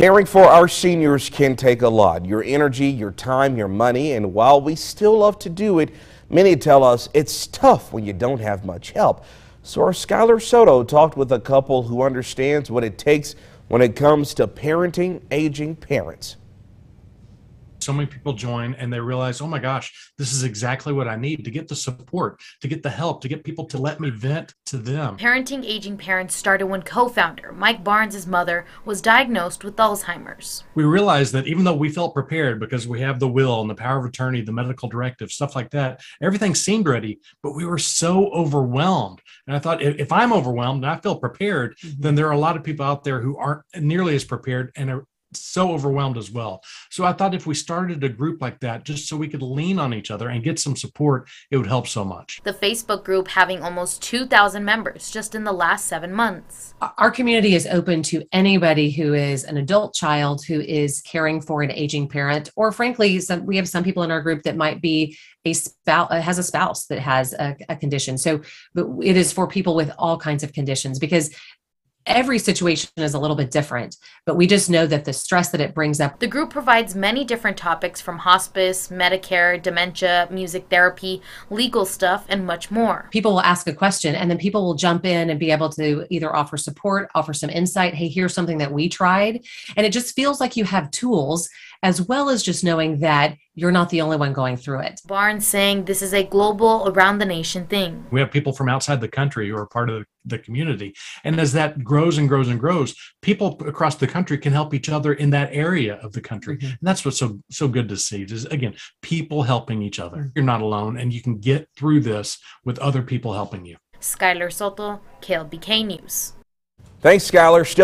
Caring for our seniors can take a lot your energy, your time, your money, and while we still love to do it, many tell us it's tough when you don't have much help. So, our Skylar Soto talked with a couple who understands what it takes when it comes to parenting aging parents so many people join and they realize, oh my gosh, this is exactly what I need to get the support, to get the help, to get people to let me vent to them. Parenting Aging Parents started when co founder Mike Barnes' mother was diagnosed with Alzheimer's. We realized that even though we felt prepared because we have the will and the power of attorney, the medical directive, stuff like that, everything seemed ready, but we were so overwhelmed. And I thought, if I'm overwhelmed and I feel prepared, mm-hmm. then there are a lot of people out there who aren't nearly as prepared and are so overwhelmed as well. So I thought if we started a group like that, just so we could lean on each other and get some support, it would help so much. The Facebook group having almost 2,000 members just in the last seven months. Our community is open to anybody who is an adult child who is caring for an aging parent, or frankly, some, we have some people in our group that might be a spouse uh, has a spouse that has a, a condition. So it is for people with all kinds of conditions because every situation is a little bit different, but we just know that the stress that it brings up. The group provides many different topics from hospice, Medicare, dementia, music therapy, legal stuff, and much more. People will ask a question and then people will jump in and be able to either offer support, offer some insight. Hey, here's something that we tried. And it just feels like you have tools as well as just knowing that you're not the only one going through it. Barnes saying this is a global, around the nation thing. We have people from outside the country who are part of the community. And as that grows and grows and grows, people across the country can help each other in that area of the country. Mm-hmm. And that's what's so, so good to see is again, people helping each other. Mm-hmm. You're not alone and you can get through this with other people helping you. Skylar Soto, KLBK News. Thanks, Skylar. Still